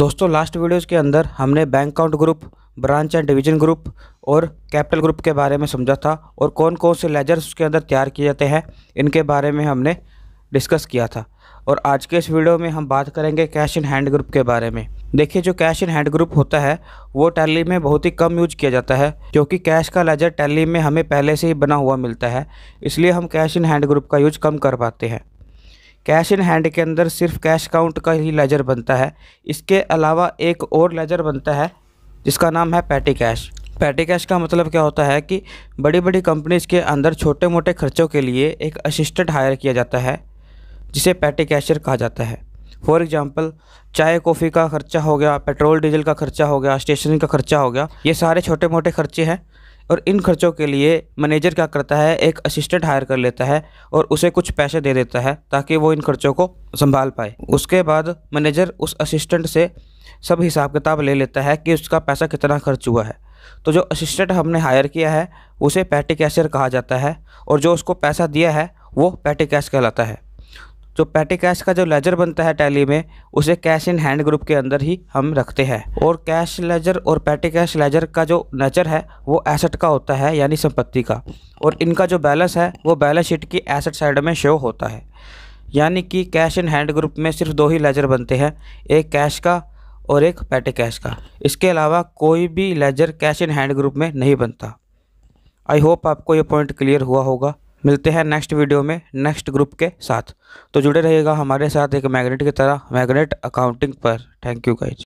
दोस्तों last videos के अंदर हमने bank account group branch and division group और कैपिटल ग्रुप के बारे में समझा था और कौन कौन से लेजर्स उसके अंदर तैयार किए जाते हैं इनके बारे में हमने डिस्कस किया था और आज के इस वीडियो में हम बात करेंगे कैश इन हैंड ग्रुप के बारे में देखिए जो कैश इन हैंड ग्रुप होता है वो टैली में बहुत ही कम यूज किया जाता है क्योंकि कैश का लेजर टैली में हमें पहले से ही बना हुआ मिलता है इसलिए हम कैश इन हैंड ग्रुप का यूज कम कर पाते हैं कैश इन हैंड के अंदर सिर्फ कैश काउंट का ही लेजर बनता है इसके अलावा एक और लेजर बनता है जिसका नाम है पैटी कैश पैटी कैश का मतलब क्या होता है कि बड़ी बड़ी कंपनीज़ के अंदर छोटे मोटे खर्चों के लिए एक असिस्टेंट हायर किया जाता है जिसे पैटी कैशर कहा जाता है फॉर एग्ज़ाम्पल चाय कॉफ़ी का खर्चा हो गया पेट्रोल डीजल का खर्चा हो गया स्टेशनरी का खर्चा हो गया ये सारे छोटे मोटे खर्चे हैं और इन खर्चों के लिए मैनेजर क्या करता है एक असिस्टेंट हायर कर लेता है और उसे कुछ पैसे दे देता है ताकि वो इन खर्चों को संभाल पाए उसके बाद मैनेजर उस असिस्टेंट से सब हिसाब किताब ले लेता है कि उसका पैसा कितना खर्च हुआ है तो जो असिस्टेंट हमने हायर किया है उसे पैटी कैशियर कहा जाता है और जो उसको पैसा दिया है वो पैटी कैश कहलाता है तो पैटी कैश का जो लेजर बनता है टैली में उसे कैश इन हैंड ग्रुप के अंदर ही हम रखते हैं और कैश लेजर और पैटी कैश लेजर का जो नेचर है वो एसेट का होता है यानी संपत्ति का और इनका जो बैलेंस है वो बैलेंस शीट की एसेट साइड में शो होता है यानी कि कैश इन हैंड ग्रुप में सिर्फ दो ही लेजर बनते हैं एक कैश का और एक पैटी कैश का इसके अलावा कोई भी ledger cash in hand group में नहीं बनता आई होप आपको ये पॉइंट क्लियर हुआ होगा मिलते हैं नेक्स्ट वीडियो में नेक्स्ट ग्रुप के साथ तो जुड़े रहिएगा हमारे साथ एक मैग्नेट की तरह मैग्नेट अकाउंटिंग पर थैंक यू गाइज